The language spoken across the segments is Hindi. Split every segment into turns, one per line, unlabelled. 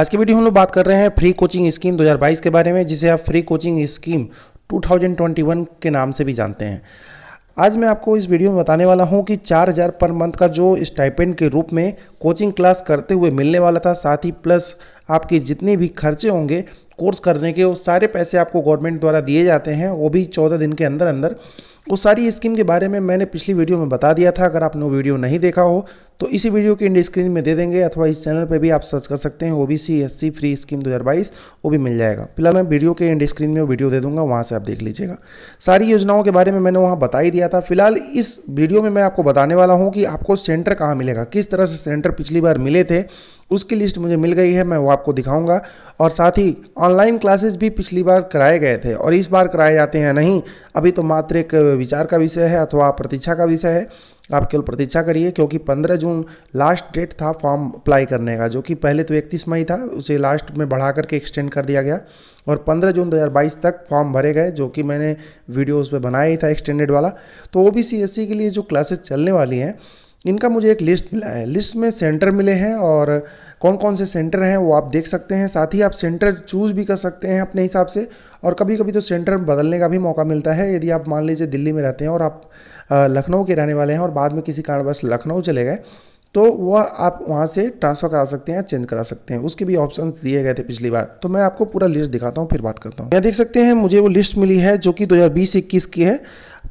आज की वीडियो हम लोग बात कर रहे हैं फ्री कोचिंग स्कीम 2022 के बारे में जिसे आप फ्री कोचिंग स्कीम 2021 के नाम से भी जानते हैं आज मैं आपको इस वीडियो में बताने वाला हूं कि 4000 पर मंथ का जो स्टाइपेंड के रूप में कोचिंग क्लास करते हुए मिलने वाला था साथ ही प्लस आपके जितने भी खर्चे होंगे कोर्स करने के वो सारे पैसे आपको गवर्नमेंट द्वारा दिए जाते हैं वो भी चौदह दिन के अंदर अंदर वो सारी स्कीम के बारे में मैंने पिछली वीडियो में बता दिया था अगर आपने वो वीडियो नहीं देखा हो तो इसी वीडियो के इंड स्क्रीन में दे देंगे अथवा इस चैनल पे भी आप सर्च कर सकते हैं O B C S C free scheme 2022 वो भी मिल जाएगा फिलहाल मैं वीडियो के इंड स्क्रीन में वीडियो दे दूंगा वहाँ से आप देख लीजिएगा सारी योजनाओं के बारे में मैंने वहाँ बता ही दिया था फिलहाल इस वीडियो में मैं आपको बताने वाला हूँ कि आपको सेंटर कहाँ मिलेगा किस तरह से सेंटर पिछली बार मिले थे उसकी लिस्ट मुझे मिल गई है मैं वो आपको दिखाऊंगा और साथ ही ऑनलाइन क्लासेस भी पिछली बार कराए गए थे और इस बार कराए जाते हैं नहीं अभी तो मात्र एक विचार का विषय है अथवा प्रतीक्षा का विषय है आप केवल प्रतीक्षा करिए क्योंकि 15 जून लास्ट डेट था फॉर्म अप्लाई करने का जो कि पहले तो 31 मई था उसे लास्ट में बढ़ा करके एक्सटेंड कर दिया गया और 15 जून 2022 तक फॉर्म भरे गए जो कि मैंने वीडियो उस पर बनाया ही था एक्सटेंडेड वाला तो ओ बी e के लिए जो क्लासेस चलने वाली हैं इनका मुझे एक लिस्ट मिला है लिस्ट में सेंटर मिले हैं और कौन कौन से सेंटर हैं वो आप देख सकते हैं साथ ही आप सेंटर चूज़ भी कर सकते हैं अपने हिसाब से और कभी कभी तो सेंटर बदलने का भी मौका मिलता है यदि आप मान लीजिए दिल्ली में रहते हैं और आप लखनऊ के रहने वाले हैं और बाद में किसी कारणवश लखनऊ चले गए तो वह आप वहाँ से ट्रांसफ़र करा सकते हैं चेंज करा सकते हैं उसके भी ऑप्शन दिए गए थे पिछली बार तो मैं आपको पूरा लिस्ट दिखाता हूँ फिर बात करता हूँ यहाँ देख सकते हैं मुझे वो लिस्ट मिली है जो कि दो हज़ार की है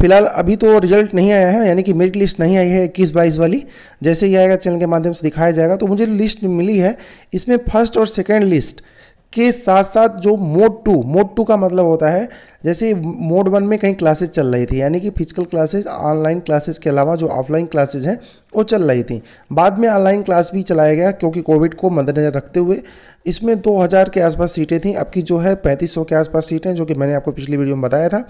फिलहाल अभी तो रिजल्ट नहीं आया है यानी कि मेरिट लिस्ट नहीं आई है इक्कीस बाईस वाली जैसे ही आएगा चैनल के माध्यम से दिखाया जाएगा तो मुझे लिस्ट मिली है इसमें फर्स्ट और सेकेंड लिस्ट के साथ साथ जो मोड टू मोड टू का मतलब होता है जैसे मोड वन में कहीं क्लासेज चल रही थी यानी कि फिजिकल क्लासेज ऑनलाइन क्लासेज के अलावा जो ऑफलाइन क्लासेज हैं वो चल रही थी बाद में ऑनलाइन क्लास भी चलाया गया क्योंकि कोविड को मद्देनजर रखते हुए इसमें 2000 के आसपास सीटें थीं अब की जो है 3500 के आसपास सीटें जो कि मैंने आपको पिछली वीडियो में बताया था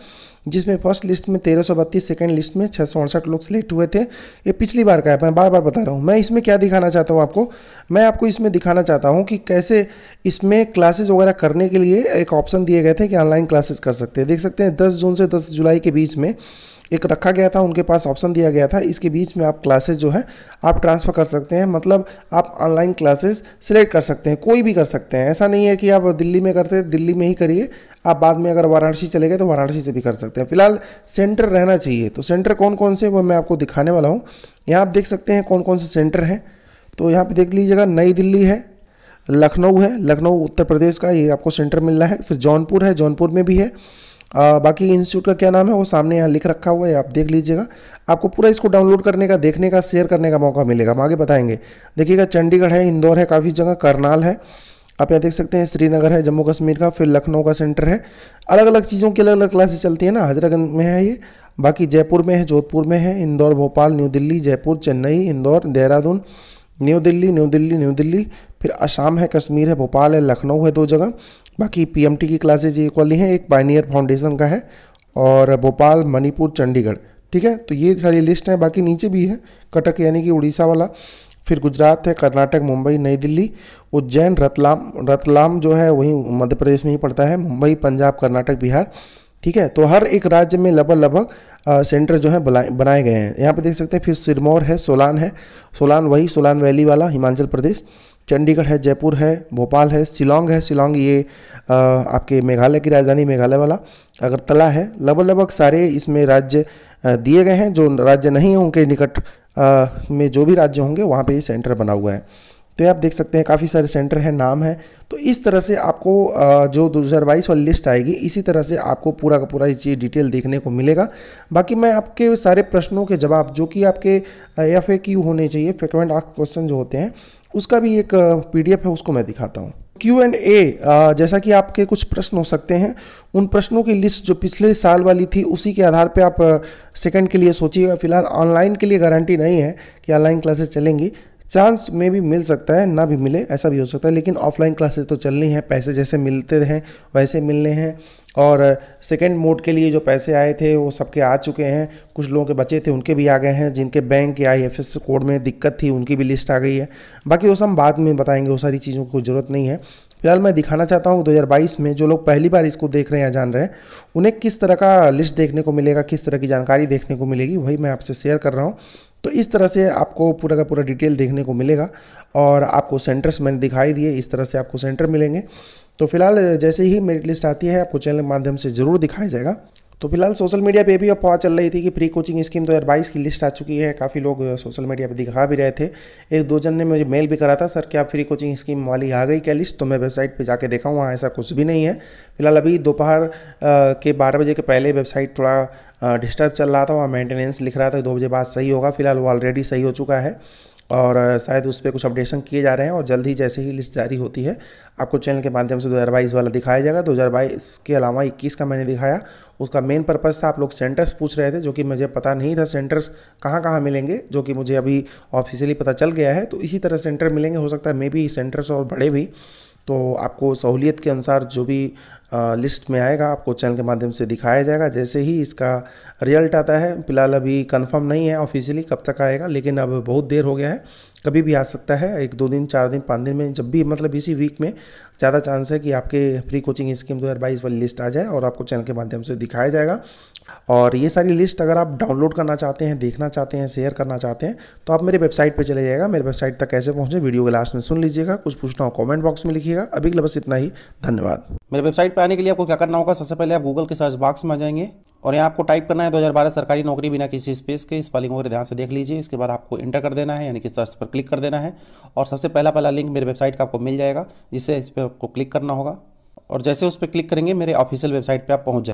जिसमें फर्स्ट लिस्ट में तेरह सौ बत्तीस सेकेंड लिस्ट में छः सौ अड़सठ लोग सिलेक्ट हुए थे ये पिछली बार का है मैं बार बार बता रहा हूँ मैं इसमें क्या दिखाना चाहता हूँ आपको मैं आपको इसमें दिखाना चाहता हूँ कि कैसे इसमें क्लासेज वगैरह करने के लिए एक ऑप्शन दिए गए थे कि ऑनलाइन क्लासेज कर सकते हैं देख सकते हैं दस जून से दस जुलाई के बीच में एक रखा गया था उनके पास ऑप्शन दिया गया था इसके बीच में आप क्लासेज जो है आप ट्रांसफ़र कर सकते हैं मतलब आप ऑनलाइन क्लासेस सिलेक्ट कर सकते हैं कोई भी कर सकते हैं ऐसा नहीं है कि आप दिल्ली में करते दिल्ली में ही करिए आप बाद में अगर वाराणसी चले गए तो वाराणसी से भी कर सकते हैं फिलहाल सेंटर रहना चाहिए तो सेंटर कौन कौन से वो मैं आपको दिखाने वाला हूँ यहाँ आप देख सकते हैं कौन कौन से सेंटर हैं तो यहाँ पर देख लीजिएगा नई दिल्ली है लखनऊ है लखनऊ उत्तर प्रदेश का ये आपको सेंटर मिल रहा है फिर जौनपुर है जौनपुर में भी है आ, बाकी इंस्टीट्यूट का क्या नाम है वो सामने यहाँ लिख रखा हुआ है आप देख लीजिएगा आपको पूरा इसको डाउनलोड करने का देखने का शेयर करने का मौका मिलेगा हम आगे बताएंगे देखिएगा चंडीगढ़ है इंदौर है काफ़ी जगह करनाल है आप यहाँ देख सकते हैं श्रीनगर है जम्मू कश्मीर का फिर लखनऊ का सेंटर है अलग अलग चीज़ों की अलग अलग क्लासेस चलती है ना हजरागंज में है ये बाकी जयपुर में है जोधपुर में है Indore Bhopal New Delhi Jaipur Chennai Indore Dehradun New Delhi New Delhi New Delhi फिर असम है कश्मीर है भोपाल है लखनऊ है दो जगह बाकी पीएमटी की क्लासेज ये इक्वली हैं एक पाइनियर फाउंडेशन का है और भोपाल मणिपुर चंडीगढ़ ठीक है तो ये सारी लिस्ट है बाकी नीचे भी है कटक यानी कि उड़ीसा वाला फिर गुजरात है कर्नाटक मुंबई नई दिल्ली उज्जैन रतलाम रतलाम जो है वहीं मध्य प्रदेश में ही पड़ता है मुंबई पंजाब कर्नाटक बिहार ठीक है तो हर एक राज्य में लगभग लगभग सेंटर जो है बनाए गए हैं यहाँ पे देख सकते हैं फिर सिरमौर है सोलान है सोलान वही सोलान वैली वाला हिमाचल प्रदेश चंडीगढ़ है जयपुर है भोपाल है शिलोंग है शिलोंग ये आ, आपके मेघालय की राजधानी मेघालय वाला अगरतला है लगभग लगभग सारे इसमें राज्य दिए गए हैं जो राज्य नहीं हैं उनके निकट आ, में जो भी राज्य होंगे वहाँ पे ये सेंटर बना हुआ है तो ये आप देख सकते हैं काफ़ी सारे सेंटर हैं नाम है तो इस तरह से आपको जो दो हज़ार बाईस वाली लिस्ट आएगी इसी तरह से आपको पूरा का पूरा ये चीज़ डिटेल देखने को मिलेगा बाकी मैं आपके सारे प्रश्नों के जवाब जो कि आपके एफ ए क्यू होने चाहिए फ्रिक्वेंट आस्क क्वेश्चन जो होते हैं उसका भी एक एफ है उसको मैं दिखाता हूँ क्यू एंड ए जैसा कि आपके कुछ प्रश्न हो सकते हैं उन प्रश्नों की लिस्ट जो पिछले साल वाली थी उसी के आधार पे आप सेकंड के लिए सोचिएगा फिलहाल ऑनलाइन के लिए गारंटी नहीं है कि ऑनलाइन क्लासेस चलेंगी चांस में भी मिल सकता है ना भी मिले ऐसा भी हो सकता है लेकिन ऑफलाइन क्लासेस तो चलनी है पैसे जैसे मिलते हैं वैसे मिलने हैं और सेकेंड मोड के लिए जो पैसे आए थे वो सबके आ चुके हैं कुछ लोगों के बचे थे उनके भी आ गए हैं जिनके बैंक या आई कोड में दिक्कत थी उनकी भी लिस्ट आ गई है बाकी वो सब बाद में बताएंगे वो सारी चीज़ों को जरूरत नहीं है फिलहाल मैं दिखाना चाहता हूँ 2022 में जो लोग पहली बार इसको देख रहे हैं या जान रहे हैं उन्हें किस तरह का लिस्ट देखने को मिलेगा किस तरह की जानकारी देखने को मिलेगी वही मैं आपसे शेयर कर रहा हूँ तो इस तरह से आपको पूरा का पूरा डिटेल देखने को मिलेगा और आपको सेंटर्स मैंने दिखाई दिए इस तरह से आपको सेंटर मिलेंगे तो फिलहाल जैसे ही मेरिट लिस्ट आती है आपको चैनल के माध्यम से ज़रूर दिखाया जाएगा तो फिलहाल सोशल मीडिया पे भी अब पता चल रही थी कि प्री कोचिंग स्कीम 2022 की लिस्ट आ चुकी है काफ़ी लोग सोशल मीडिया पे दिखा भी रहे थे एक दो जन ने मुझे मेल भी करा था सर क्या फ्री कोचिंग स्कीम वाली आ गई क्या लिस्ट तो मैं वेबसाइट पे जाके देखा वहाँ ऐसा कुछ भी नहीं है फिलहाल अभी दोपहर के बारह बजे के पहले वेबसाइट थोड़ा डिस्टर्ब चल रहा था वहाँ मेंटेनेंस लिख रहा था दो बजे बाद सही होगा फिलहाल वो ऑलरेडी सही हो चुका है और शायद उस पर कुछ अपडेशन किए जा रहे हैं और जल्द ही जैसे ही लिस्ट जारी होती है आपको चैनल के माध्यम से बाईस वाला दिखाया जाएगा बाईस के अलावा 21 का मैंने दिखाया उसका मेन पर्पज़ था आप लोग सेंटर्स पूछ रहे थे जो कि मुझे पता नहीं था सेंटर्स कहाँ कहाँ मिलेंगे जो कि मुझे अभी ऑफिशियली पता चल गया है तो इसी तरह सेंटर मिलेंगे हो सकता है मे बी सेंटर्स और बड़े भी तो आपको सहूलियत के अनुसार जो भी आ, लिस्ट में आएगा आपको चैनल के माध्यम से दिखाया जाएगा जैसे ही इसका रिजल्ट आता है फिलहाल अभी कंफर्म नहीं है ऑफिशियली कब तक आएगा लेकिन अब बहुत देर हो गया है कभी भी आ सकता है एक दो दिन चार दिन पाँच दिन में जब भी मतलब इसी वीक में ज़्यादा चांस है कि आपके फ्री कोचिंग स्कीम दो हज़ार बाईस वाली लिस्ट आ जाए और आपको चैनल के माध्यम से दिखाया जाएगा और ये सारी लिस्ट अगर आप डाउनलोड करना चाहते हैं देखना चाहते हैं शेयर करना चाहते हैं तो आप मेरे वेबसाइट पर चले जाएगा मेरे वेबसाइट तक कैसे पहुँचे वीडियो के लास्ट में सुन लीजिएगा कुछ पूछना हो कॉमेंट बॉक्स में लिखिएगा अभी के लिए बस इतना ही धन्यवाद मेरे वेबसाइट पर आने के लिए आपको क्या करना होगा सबसे पहले आप गूगल के सर्च बॉक्स में आ जाएंगे और यहाँ आपको टाइप करना है 2012 सरकारी नौकरी बिना किसी स्पेस के स्पेलिंग वगैरह ध्यान से देख लीजिए इसके बाद आपको इंटर कर देना है यानी कि सर्च पर क्लिक कर देना है और सबसे पहला पहला लिंक मेरे वेबसाइट का आपको मिल जाएगा जिससे इस पर आपको क्लिक करना होगा और जैसे उस पर क्लिक करेंगे मेरे ऑफिशियल वेबसाइट पर आप पहुँच